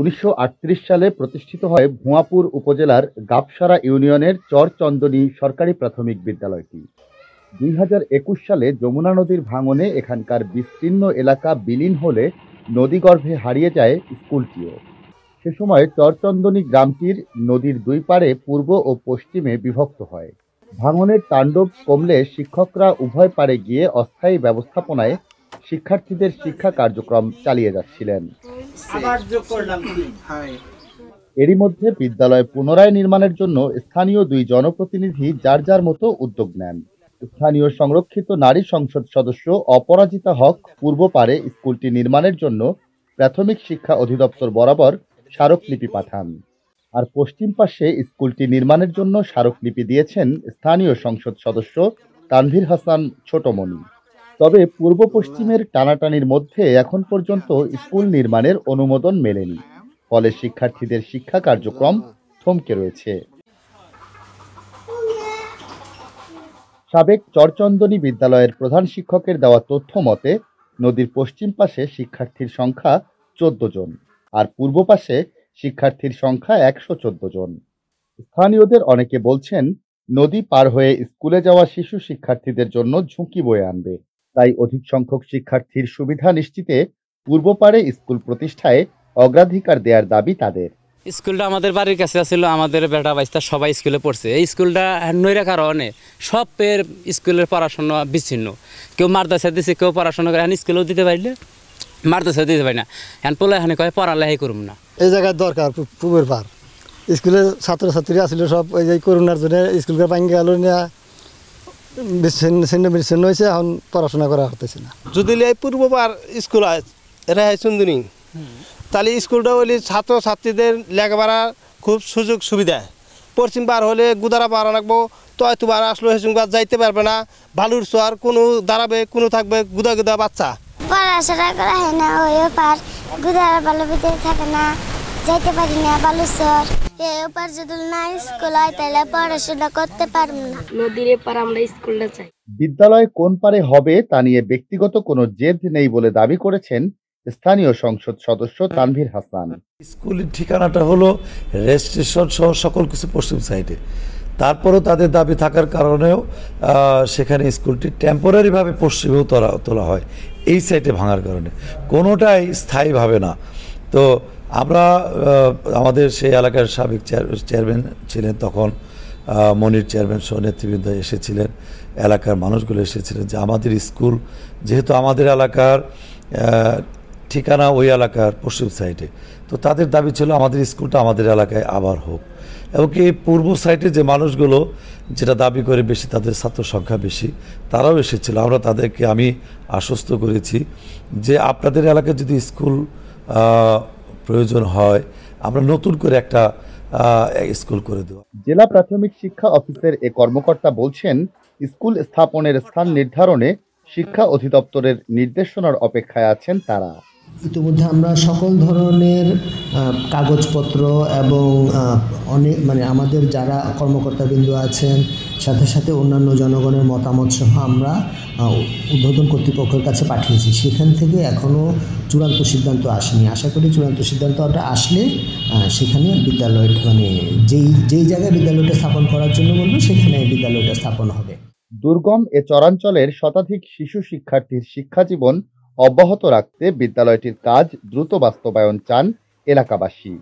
উনিশশো সালে প্রতিষ্ঠিত হয় ভুয়াপুর উপজেলার গাবসারা ইউনিয়নের চরচন্দনী সরকারি প্রাথমিক বিদ্যালয়টি দুই সালে যমুনা নদীর ভাঙনে এখানকার বিস্তীর্ণ এলাকা বিলীন হলে নদীগর্ভে হারিয়ে যায় স্কুলটিও সে সময় চরচন্দনী গ্রামটির নদীর দুই পারে পূর্ব ও পশ্চিমে বিভক্ত হয় ভাঙনের তাণ্ডব কমলে শিক্ষকরা উভয় পারে গিয়ে অস্থায়ী ব্যবস্থাপনায় শিক্ষার্থীদের শিক্ষা কার্যক্রম চালিয়ে যাচ্ছিলেন এরই মধ্যে বিদ্যালয় পুনরায় নির্মাণের জন্য স্থানীয় দুই জনপ্রতিনিধি যার যার মতো উদ্যোগ নেন স্থানীয় সংরক্ষিত নারী সংসদ সদস্য অপরাজিতা হক পূর্ব পারে স্কুলটি নির্মাণের জন্য প্রাথমিক শিক্ষা অধিদপ্তর বরাবর স্মারকলিপি পাঠান আর পশ্চিম পাশে স্কুলটি নির্মাণের জন্য স্মারকলিপি দিয়েছেন স্থানীয় সংসদ সদস্য তানভীর হাসান ছোটমণি তবে পূর্ব পশ্চিমের টানাটানির মধ্যে এখন পর্যন্ত স্কুল নির্মাণের অনুমোদন মেলেনি ফলে শিক্ষার্থীদের শিক্ষা কার্যক্রম থমকে রয়েছে সাবেক চরচন্দনী বিদ্যালয়ের প্রধান শিক্ষকের দেওয়া তথ্য মতে নদীর পশ্চিম পাশে শিক্ষার্থীর সংখ্যা চোদ্দ জন আর পূর্ব পাশে শিক্ষার্থীর সংখ্যা একশো চোদ্দ জন স্থানীয়দের অনেকে বলছেন নদী পার হয়ে স্কুলে যাওয়া শিশু শিক্ষার্থীদের জন্য ঝুঁকি বয়ে আনবে তাই অধিক সংখ্যক শিক্ষার্থীর সুবিধা নিশ্চিতে পূর্বপারে স্কুল প্রতিষ্ঠায় অগ্রাধিকার দেওয়ার দাবি তাদের স্কুলটা আমাদের বাড়ির কাছে ছিল আমাদের বেটা বাইস্তা সবাই স্কুলে পড়ছে এই স্কুলটা নৈরা কারণে সব পের স্কুলের পড়াশোনা বিচ্ছিন্ন কেউ মাদ্রাসা দিছে কেউ পড়াশোনা করে এখন স্কুলেও দিতে পারলে মাদ্রাসা দিতে পারি না এখন পোলা এখানে কয়ে পড়ালেখাই করুম না এই জায়গায় দরকার পুবের পার স্কুলের ছাত্রছাত্রী আসলে সব এই যে করোনার জন্য স্কুলকে ভাঙ্গে গেল না বিচ্ছিন্ন বিচ্ছিন্ন হয়েছে এখন পড়াশোনা করা হতেছে না যদি পূর্ববার স্কুল রেহাই সুন্দরী তাহলে স্কুলটা হলে ছাত্রছাত্রীদের লেখাপড়া খুব সুযোগ সুবিধা পশ্চিমবার হলে গুদারা পাড়া রাখবো তয়তুবার আসলো হেসুমবার যাইতে পারবে না বালুর চোয়ার কোনো দাঁড়াবে কোনো থাকবে গুদা গুদা বাচ্চা পড়াশোনা করা হয় না ওই পার গুদারা বালুর থাকে না যাইতে পারি না বালুচর এপার যদি না স্কুল তাহলে পড়াশোনা করতে পারবো না নদীর পার আমরা স্কুলটা চাই বিদ্যালয় কোন পারে হবে তা নিয়ে ব্যক্তিগত কোনো জেদ নেই বলে দাবি করেছেন স্থানীয় সংসদ সদস্য তানভীর হাসান স্কুলের ঠিকানাটা হলো রেজিস্ট্রেশন সহ সকল কিছু পশ্চিম সাইডে তারপরেও তাদের দাবি থাকার কারণেও সেখানে স্কুলটি টেম্পোরারিভাবে পশ্চিমেও তোলা তোলা হয় এই সাইডে ভাঙার কারণে কোনোটাই স্থায়ীভাবে না তো আমরা আমাদের সেই এলাকার সাবেক চেয়ারম্যান ছিলেন তখন মনির চেয়ারম্যান সহ নেতৃবৃন্দ এসেছিলেন এলাকার মানুষগুলো এসেছিলেন যে আমাদের স্কুল যেহেতু আমাদের এলাকার ঠিকানা ওই এলাকার পশ্চিম সাইডে তো তাদের দাবি ছিল আমাদের স্কুলটা আমাদের এলাকায় আবার হোক এবং কি পূর্ব সাইডে যে মানুষগুলো যেটা দাবি করে বেশি তাদের ছাত্র সংখ্যা বেশি তারাও এসেছিল আমরা তাদেরকে আমি আশ্বস্ত করেছি যে আপনাদের এলাকায় যদি স্কুল প্রয়োজন হয় আমরা নতুন করে একটা স্কুল করে দেব জেলা প্রাথমিক শিক্ষা অফিসের এ কর্মকর্তা বলছেন স্কুল স্থাপনের স্থান নির্ধারণে শিক্ষা অধিদপ্তরের নির্দেশনার অপেক্ষায় আছেন তারা ইতিমধ্যে আমরা সকল ধরনের কাগজপত্র এবং অনেক মানে আমাদের যারা কর্মকর্তাবৃন্দ আছেন সাথে সাথে অন্যান্য জনগণের মতামত সহ আমরা উদ্বোধন কর্তৃপক্ষের কাছে পাঠিয়েছি সেখান থেকে এখনও চূড়ান্ত সিদ্ধান্ত আসেনি আশা করি চূড়ান্ত সিদ্ধান্তটা আসলে সেখানে বিদ্যালয়টা মানে যেই যেই জায়গায় বিদ্যালয়টা স্থাপন করার জন্য বলবো সেখানে বিদ্যালয়টা স্থাপন হবে দুর্গম এ চরাঞ্চলের শতাধিক শিশু শিক্ষার্থীর শিক্ষাজীবন অব্যাহত রাখতে বিদ্যালয়টির কাজ দ্রুত বাস্তবায়ন চান এলাকাবাসী